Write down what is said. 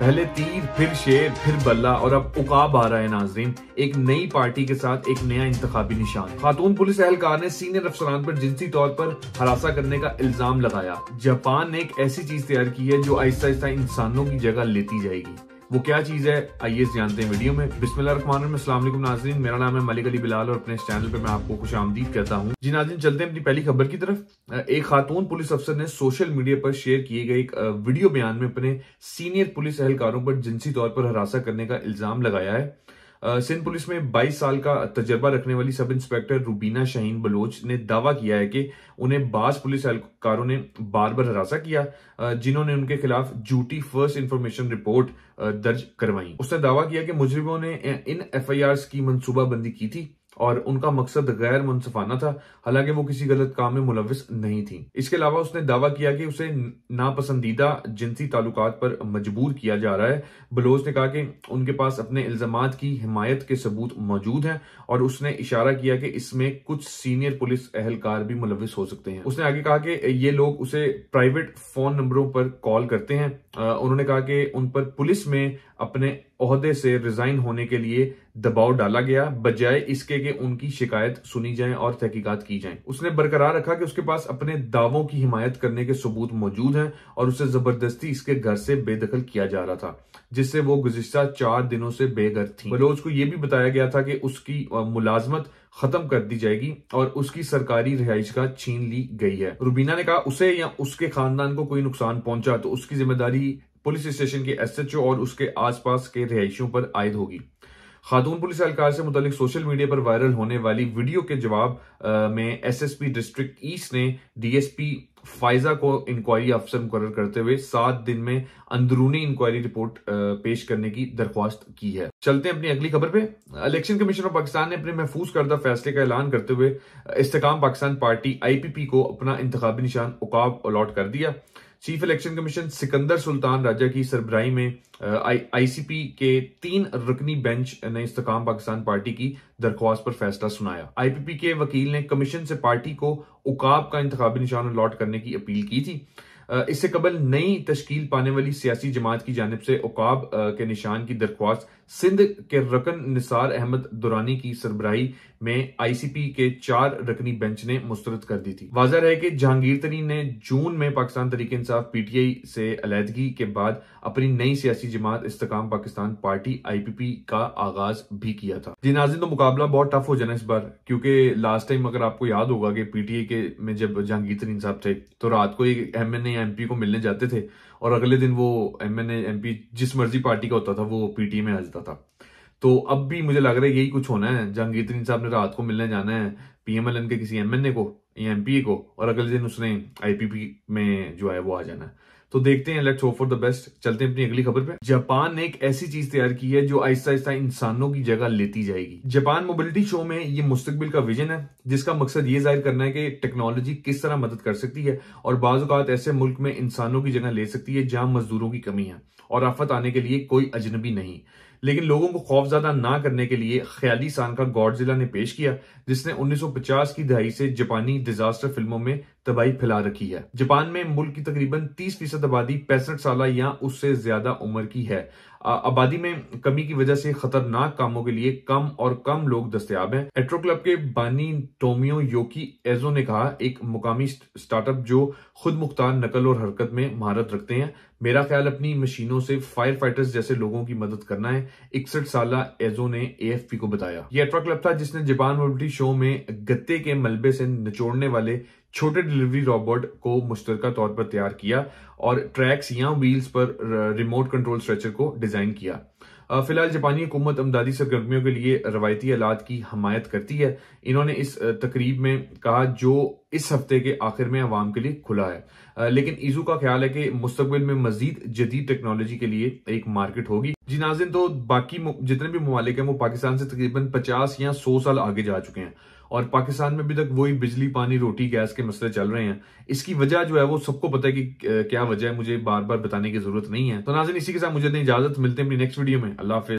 पहले तीर फिर शेर फिर बल्ला और अब उकाब आ रहा है नाजरीन एक नई पार्टी के साथ एक नया इंतजामी निशान खातून पुलिस एहलकार ने सीनियर अफसरान पर जिनसी तौर पर हरासा करने का इल्जाम लगाया जापान ने एक ऐसी चीज तैयार की है जो आहिस्ता आहिस्ता इंसानों की जगह लेती जाएगी वो क्या चीज है आइए जानते हैं वीडियो में बिस्मिल्लाम नाजरीन मेरा नाम है मलिक अली बिलाल और अपने इस चैनल पर मैं आपको खुश आमदीद कहता हूँ जी नाजरीन चलते हैं अपनी पहली खबर की तरफ एक खातून पुलिस अफसर ने सोशल मीडिया पर शेयर किए गए एक वीडियो बयान में अपने सीनियर पुलिस एहलकारों पर जिनसी तौर पर हरासा करने का इल्जाम लगाया है सिंध पुलिस में 22 साल का तजर्बा रखने वाली sub inspector Rubina Shaheen Bloch ने दावा किया है कि उन्हें बास पुलिस एहलकारों ने बार बार हरासा किया जिन्होंने उनके खिलाफ ड्यूटी फर्स्ट इंफॉर्मेशन रिपोर्ट दर्ज करवाई उसने दावा किया कि मुजरिमों ने इन एफआईआर्स की मनसूबाबंदी की थी और उनका मकसद गैर मुनसफाना था हालांकि वो किसी गलत काम में मुलविस नहीं थी इसके अलावा उसने दावा किया कि उसे नापसंदीदा जिनसी ताल्लुक पर मजबूर किया जा रहा है बलोच ने कहा कि उनके पास अपने इल्जाम की हिमायत के सबूत मौजूद हैं और उसने इशारा किया कि इसमें कुछ सीनियर पुलिस एहलकार भी मुलविस हो सकते हैं उसने आगे कहा कि ये लोग उसे प्राइवेट फोन नंबरों पर कॉल करते हैं उन्होंने कहा कि उन पर पुलिस में अपने अहदे से रिजाइन होने के लिए दबाव डाला गया बजाय इसके कि उनकी शिकायत सुनी जाए और तहकीकत की जाए उसने बरकरार रखा कि उसके पास अपने दावों की हिमायत करने के सबूत मौजूद हैं और उसे जबरदस्ती इसके घर से बेदखल किया जा रहा था जिससे वो गुजशत चार दिनों से बेघर थी बलोच को यह भी बताया गया था कि उसकी मुलाजमत खत्म कर दी जाएगी और उसकी सरकारी रिहाइश का छीन ली गई है रुबीना ने कहा उसे या उसके खानदान को कोई नुकसान पहुंचा तो उसकी जिम्मेदारी पुलिस स्टेशन के एसएचओ और उसके आसपास के रिहायशियों पर आयद होगी खातून पुलिस एहलकार से मुतलिक सोशल मीडिया पर वायरल होने वाली वीडियो के जवाब में एसएसपी डिस्ट्रिक्ट ईस्ट ने डीएसपी फाइजा को इंक्वायरी अफसर मुकर करते हुए सात दिन में अंदरूनी इंक्वायरी रिपोर्ट पेश करने की दरख्वास्त की है चलते हैं अपनी अगली खबर पे इलेक्शन कमीशन ऑफ पाकिस्तान ने अपने महफूज करदा फैसले का ऐलान करते हुए इस्तेकाम पाकिस्तान पार्टी आईपीपी को अपना इंतबी निशान उकाब अलॉट कर दिया chief election commission Sikandar Sultan Raja की सरबराही में आईसीपी के तीन रुकनी बेंच ने इस्तकाम पाकिस्तान पार्टी की दरख्वास्त पर फैसला सुनाया आईपीपी के वकील ने कमीशन से पार्टी को उकाब का इंतबी निशान अलॉट करने की अपील की थी इससे कबल नई तश्कील पाने वाली सियासी जमात की जानब से उकाब के निशान की दरख्वास्त सिंध के रकन निसार अहमद दुरानी की सरबराही में आईसीपी के चार रकनी बेंच ने मुस्तरद कर दी थी वाजह है कि जहांगीर तरीन ने जून में पाकिस्तान तरीके इंसाफ पीटीआई से अलीहदगी के बाद अपनी नई सियासी जमात इस्तेकाम पाकिस्तान पार्टी आईपीपी का आगाज भी किया था जी नाजिन तो मुकाबला बहुत टफ हो जाना इस बार क्योंकि लास्ट टाइम अगर आपको याद होगा कि पीटीआई के में जब जहांगीर तरीन साहब थे तो रात को एक एम एन एम पी को मिलने जाते थे और अगले दिन वो एम एन पी जिस मर्जी पार्टी का होता था वो पीटी में आ जाता था तो अब भी मुझे लग रहा है यही कुछ होना है जहांगीर तरीन साहब ने रात को मिलने जाना है पीएमएलएन के किसी एमएनए को या एमपीए को और अगले दिन उसने आईपीपी में जो है वो आ जाना है तो देखते हैं let's hope for the best चलते हैं अपनी अगली खबर पे जापान ने एक ऐसी चीज तैयार की है जो आहिस्ता आहिस्ता इंसानों की जगह लेती जाएगी जापान मोबिलिटी शो में ये मुस्तकबिल का विजन है जिसका मकसद ये जाहिर करना है कि टेक्नोलॉजी किस तरह मदद कर सकती है और बाजात ऐसे मुल्क में इंसानों की जगह ले सकती है जहां मजदूरों की कमी है और आफत आने के लिए कोई अजनबी नहीं लेकिन लोगों को खौफ ज्यादा ना करने के लिए ख्याली गौड जिला ने पेश किया जिसने 1950 की दहाई से जापानी डिजास्टर फिल्मों में तबाही फैला रखी है जापान में मुल्क की तकरीबन 30 फीसद आबादी पैंसठ साल या उससे ज्यादा उम्र की है आबादी में कमी की वजह से खतरनाक कामों के लिए कम और कम लोग दस्तियाब हैं एट्रो क्लब के बानी टोमियो योकी एजो ने कहा एक मुकामी स्टार्टअप जो खुद मुख्तार नकल और हरकत में महारत रखते हैं मेरा ख्याल अपनी मशीनों से फायर फाइटर्स जैसे लोगों की मदद करना है इकसठ साल एजो ने ए को बताया ये एट्रो क्लब था जिसने जापान मोबिलिटी शो में गत्ते के मलबे से निचोड़ने वाले छोटे डिलीवरी रोबोट को मुश्तर तौर पर तैयार किया और ट्रैक्स या व्हील्स पर रिमोट कंट्रोल स्ट्रेचर को डिजाइन किया फिलहाल जापानी हुकूमत अमदादी सरगर्मियों के लिए रवायती आलात की हमायत करती है इन्होंने इस तकरीब में कहा जो इस हफ्ते के आखिर में आवाम के लिए खुला है लेकिन ईजू का ख्याल है कि मुस्तबिल में मजीद जदीद टेक्नोलॉजी के लिए एक मार्केट होगी जी नाजिन तो बाकी जितने भी ममालिक हैं वो पाकिस्तान से तकरीबन पचास या सौ साल आगे जा चुके हैं और पाकिस्तान में अभी तक वही बिजली पानी रोटी गैस के मसले चल रहे हैं इसकी वजह जो है वो सबको पता है कि क्या वजह है मुझे बार बार बताने की जरूरत नहीं है तो नाजन इसी के साथ मुझे इजाजत मिलते हैं अपनी नेक्स्ट वीडियो में अल्लाह